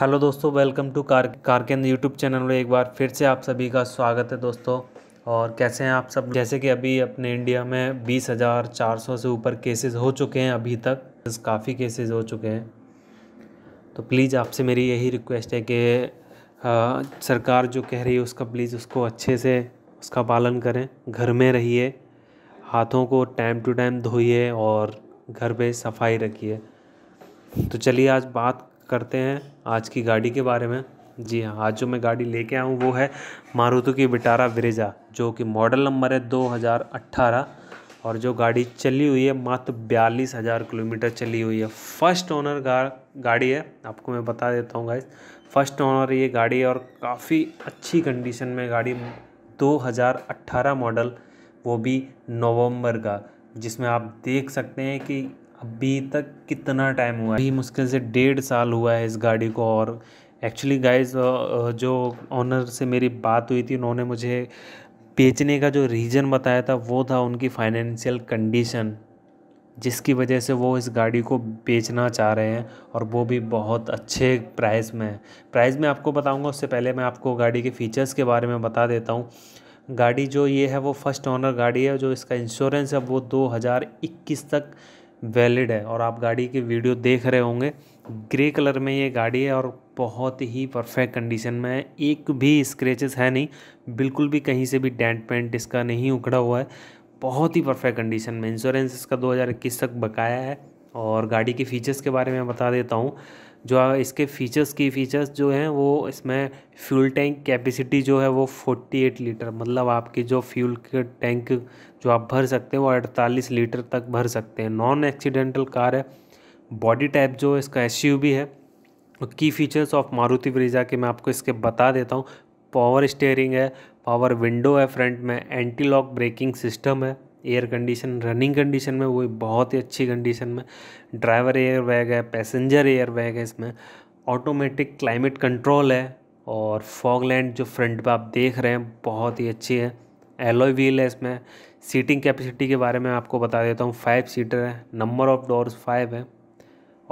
hello दोस्तों welcome to car car के अंदर यूट्यूब चैनल में एक बार फिर से आप सभी का स्वागत है दोस्तों और कैसे हैं आप सब जैसे कि अभी अपने इंडिया में बीस हज़ार चार सौ से ऊपर केसेस हो चुके हैं अभी तक काफ़ी केसेस हो चुके हैं तो प्लीज़ आपसे मेरी यही रिक्वेस्ट है कि आ, सरकार जो कह रही है उसका प्लीज़ उसको अच्छे से उसका पालन करें घर में रहिए हाथों को टाइम टू टाइम धोइए और घर पर सफाई रखिए तो चलिए आज बात करते हैं आज की गाड़ी के बारे में जी हाँ आज जो मैं गाड़ी लेके आया हूँ वो है मारुति की विटारा ब्रेजा जो कि मॉडल नंबर है 2018 और जो गाड़ी चली हुई है मात्र बयालीस हज़ार किलोमीटर चली हुई है फर्स्ट ओनर गा, गाड़ी है आपको मैं बता देता हूँ गाइस फर्स्ट ओनर ये गाड़ी है और काफ़ी अच्छी कंडीशन में गाड़ी 2018 मॉडल वो भी नवम्बर का जिसमें आप देख सकते हैं कि अभी तक कितना टाइम हुआ है मुश्किल से डेढ़ साल हुआ है इस गाड़ी को और एक्चुअली गाइस जो ऑनर से मेरी बात हुई थी उन्होंने मुझे बेचने का जो रीज़न बताया था वो था उनकी फाइनेंशियल कंडीशन जिसकी वजह से वो इस गाड़ी को बेचना चाह रहे हैं और वो भी बहुत अच्छे प्राइस में प्राइस में आपको बताऊंगा उससे पहले मैं आपको गाड़ी के फ़ीचर्स के बारे में बता देता हूँ गाड़ी जो ये है वो फर्स्ट ऑनर गाड़ी है जो इसका इंश्योरेंस है वो दो तक वैलिड है और आप गाड़ी की वीडियो देख रहे होंगे ग्रे कलर में ये गाड़ी है और बहुत ही परफेक्ट कंडीशन में है एक भी स्क्रेचेस है नहीं बिल्कुल भी कहीं से भी डेंट पेंट इसका नहीं उखड़ा हुआ है बहुत ही परफेक्ट कंडीशन में इंश्योरेंस इसका 2021 तक बकाया है और गाड़ी के फ़ीचर्स के बारे में बता देता हूँ जो इसके फ़ीचर्स की फ़ीचर्स जो हैं वो इसमें फ्यूल टैंक कैपेसिटी जो है वो 48 लीटर मतलब आपके जो फ्यूल के टैंक जो आप भर सकते हैं वो 48 लीटर तक भर सकते हैं नॉन एक्सीडेंटल कार है बॉडी टाइप जो इसका एस है और की फ़ीचर्स ऑफ मारुति ब्रिजा के मैं आपको इसके बता देता हूँ पावर स्टेयरिंग है पावर विंडो है फ्रंट में एंटी लॉक ब्रेकिंग सिस्टम है एयर कंडीशन रनिंग कंडीशन में वो बहुत ही अच्छी कंडीशन में ड्राइवर एयर बैग है पैसेंजर एयर बैग है इसमें ऑटोमेटिक क्लाइमेट कंट्रोल है और फॉग लैंड जो फ्रंट पर आप देख रहे हैं बहुत ही अच्छी है एलोई व्हील है इसमें सीटिंग कैपेसिटी के बारे में आपको बता देता हूँ फाइव सीटर है नंबर ऑफ़ डोर्स फाइव है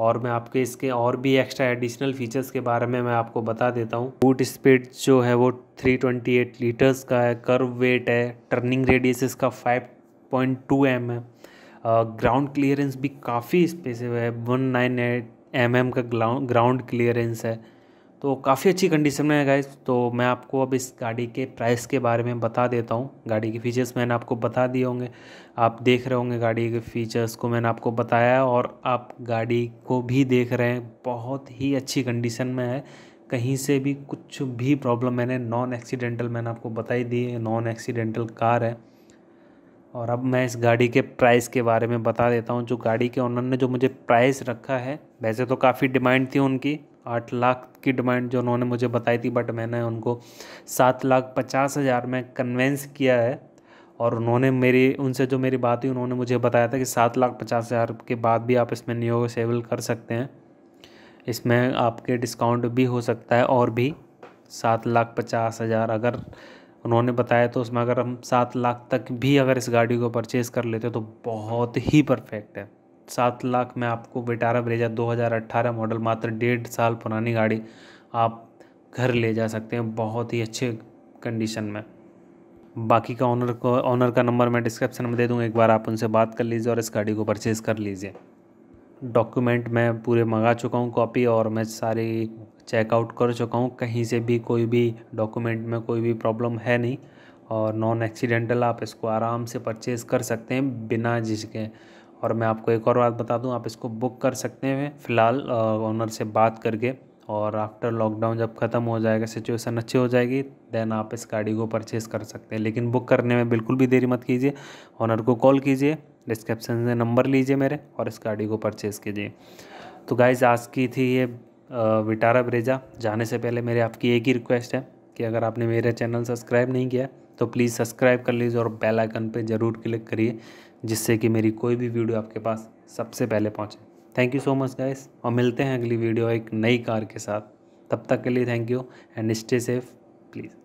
और मैं आपके इसके और भी एक्स्ट्रा एडिशनल फीचर्स के बारे में मैं आपको बता देता हूँ बूट स्पीड जो है वो 328 लीटर्स का है कर्व वेट है टर्निंग रेडियस इसका फाइव पॉइंट टू एम है ग्राउंड क्लियरेंस भी काफ़ी स्पेसिव है one nine eight M M का ग्राउंड क्लियरेंस है तो काफ़ी अच्छी कंडीशन में है गाइस तो मैं आपको अब इस गाड़ी के प्राइस के बारे में बता देता हूँ गाड़ी के फीचर्स मैंने आपको बता दिए होंगे आप देख रहे होंगे गाड़ी के फीचर्स को मैंने आपको बताया और आप गाड़ी को भी देख रहे हैं बहुत ही अच्छी कंडीशन में है कहीं से भी कुछ भी प्रॉब्लम मैंने नॉन एक्सीडेंटल मैंने आपको बता ही दी है नॉन एक्सीडेंटल कार है और अब मैं इस गाड़ी के प्राइस के बारे में बता देता हूँ जो गाड़ी के ऑनर ने जो मुझे प्राइस रखा है वैसे तो काफ़ी डिमांड थी उनकी आठ लाख की डिमांड जो उन्होंने मुझे बताई थी बट मैंने उनको सात लाख पचास हज़ार में कन्वेंस किया है और उन्होंने मेरी उनसे जो मेरी बात हुई उन्होंने मुझे बताया था कि सात लाख पचास हज़ार के बाद भी आप इसमें सेवल कर सकते हैं इसमें आपके डिस्काउंट भी हो सकता है और भी सात लाख पचास हज़ार अगर उन्होंने बताया तो उसमें अगर हम सात लाख तक भी अगर इस गाड़ी को परचेज कर लेते तो बहुत ही परफेक्ट है सात लाख में आपको विटारा ब्रेजा 2018 मॉडल मात्र डेढ़ साल पुरानी गाड़ी आप घर ले जा सकते हैं बहुत ही अच्छे कंडीशन में बाकी का ऑनर को ऑनर का नंबर मैं डिस्क्रिप्शन में दे दूँगा एक बार आप उनसे बात कर लीजिए और इस गाड़ी को परचेज़ कर लीजिए डॉक्यूमेंट मैं पूरे मंगा चुका हूँ कॉपी और मैं सारी चेकआउट कर चुका हूँ कहीं से भी कोई भी डॉक्यूमेंट में कोई भी प्रॉब्लम है नहीं और नॉन एक्सीडेंटल आप इसको आराम से परचेज़ कर सकते हैं बिना झिझके और मैं आपको एक और बात बता दूं आप इसको बुक कर सकते हैं फ़िलहाल ऑनर से बात करके और आफ्टर लॉकडाउन जब ख़त्म हो जाएगा सिचुएशन अच्छी हो जाएगी देन आप इस गाड़ी को परचेज़ कर सकते हैं लेकिन बुक करने में बिल्कुल भी देरी मत कीजिए ऑनर को कॉल कीजिए डिस्क्रिप्शन से नंबर लीजिए मेरे और इस गाड़ी को परचेज़ कीजिए तो गाइज आज की थी ये विटारा ब्रेजा जाने से पहले मेरे आपकी एक ही रिक्वेस्ट है कि अगर आपने मेरे चैनल सब्सक्राइब नहीं किया तो प्लीज़ सब्सक्राइब कर लीजिए और बेल आइकन पे ज़रूर क्लिक करिए जिससे कि मेरी कोई भी वीडियो आपके पास सबसे पहले पहुँचे thank you so much guys और मिलते हैं अगली वीडियो एक नई कार के साथ तब तक के लिए thank you and stay safe please